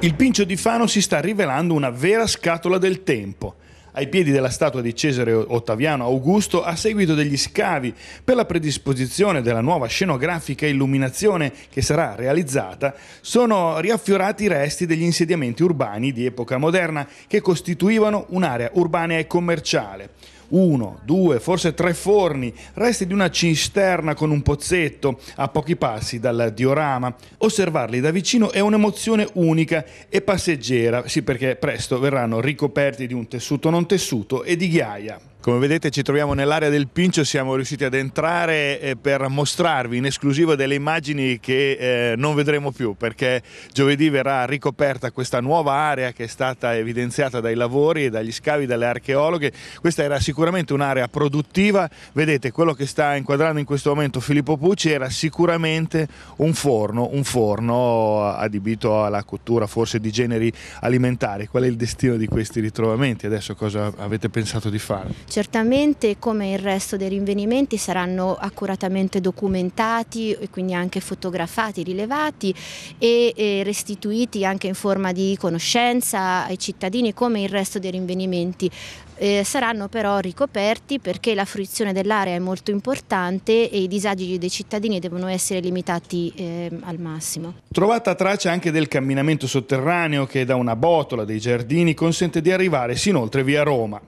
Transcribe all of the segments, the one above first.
Il Pincio di Fano si sta rivelando una vera scatola del tempo. Ai piedi della statua di Cesare Ottaviano Augusto, a seguito degli scavi per la predisposizione della nuova scenografica illuminazione che sarà realizzata, sono riaffiorati i resti degli insediamenti urbani di epoca moderna che costituivano un'area urbana e commerciale uno, due, forse tre forni, resti di una cisterna con un pozzetto a pochi passi dal diorama. Osservarli da vicino è un'emozione unica e passeggera, sì perché presto verranno ricoperti di un tessuto non tessuto e di ghiaia. Come vedete ci troviamo nell'area del Pincio, siamo riusciti ad entrare eh, per mostrarvi in esclusiva delle immagini che eh, non vedremo più perché giovedì verrà ricoperta questa nuova area che è stata evidenziata dai lavori, dagli scavi, dalle archeologhe. Questa era sicuramente un'area produttiva, vedete quello che sta inquadrando in questo momento Filippo Pucci era sicuramente un forno, un forno adibito alla cottura forse di generi alimentari. Qual è il destino di questi ritrovamenti? Adesso cosa avete pensato di fare? Certamente come il resto dei rinvenimenti saranno accuratamente documentati e quindi anche fotografati, rilevati e restituiti anche in forma di conoscenza ai cittadini come il resto dei rinvenimenti. Eh, saranno però ricoperti perché la fruizione dell'area è molto importante e i disagi dei cittadini devono essere limitati eh, al massimo. Trovata traccia anche del camminamento sotterraneo che da una botola dei giardini consente di arrivare sin oltre via Roma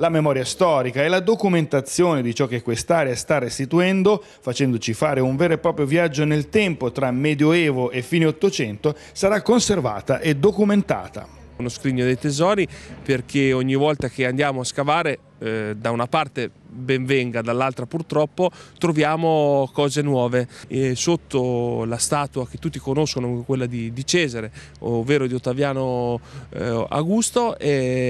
la memoria storica e la documentazione di ciò che quest'area sta restituendo, facendoci fare un vero e proprio viaggio nel tempo tra Medioevo e fine Ottocento, sarà conservata e documentata uno scrigno dei tesori perché ogni volta che andiamo a scavare eh, da una parte benvenga, dall'altra purtroppo troviamo cose nuove. E sotto la statua che tutti conoscono, quella di, di Cesare, ovvero di Ottaviano eh, Augusto,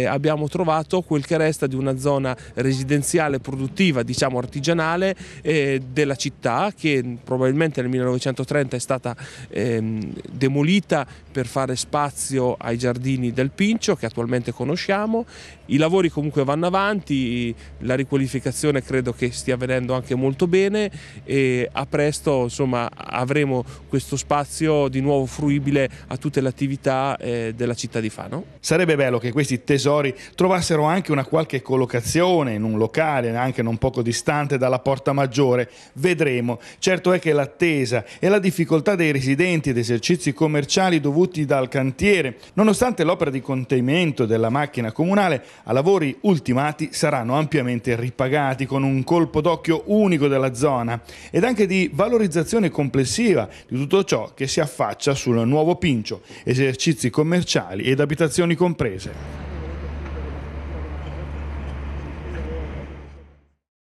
abbiamo trovato quel che resta di una zona residenziale produttiva, diciamo artigianale, eh, della città che probabilmente nel 1930 è stata ehm, demolita per fare spazio ai giardini del Pincio che attualmente conosciamo. I lavori comunque vanno avanti, la riqualificazione comunicazione credo che stia venendo anche molto bene e a presto insomma, avremo questo spazio di nuovo fruibile a tutte le attività eh, della città di Fano. Sarebbe bello che questi tesori trovassero anche una qualche collocazione in un locale anche non poco distante dalla Porta Maggiore. Vedremo. Certo è che l'attesa e la difficoltà dei residenti ed esercizi commerciali dovuti dal cantiere, nonostante l'opera di contenimento della macchina comunale, a lavori ultimati saranno ampiamente ripagati mercati con un colpo d'occhio unico della zona ed anche di valorizzazione complessiva di tutto ciò che si affaccia sul nuovo Pincio, esercizi commerciali ed abitazioni comprese.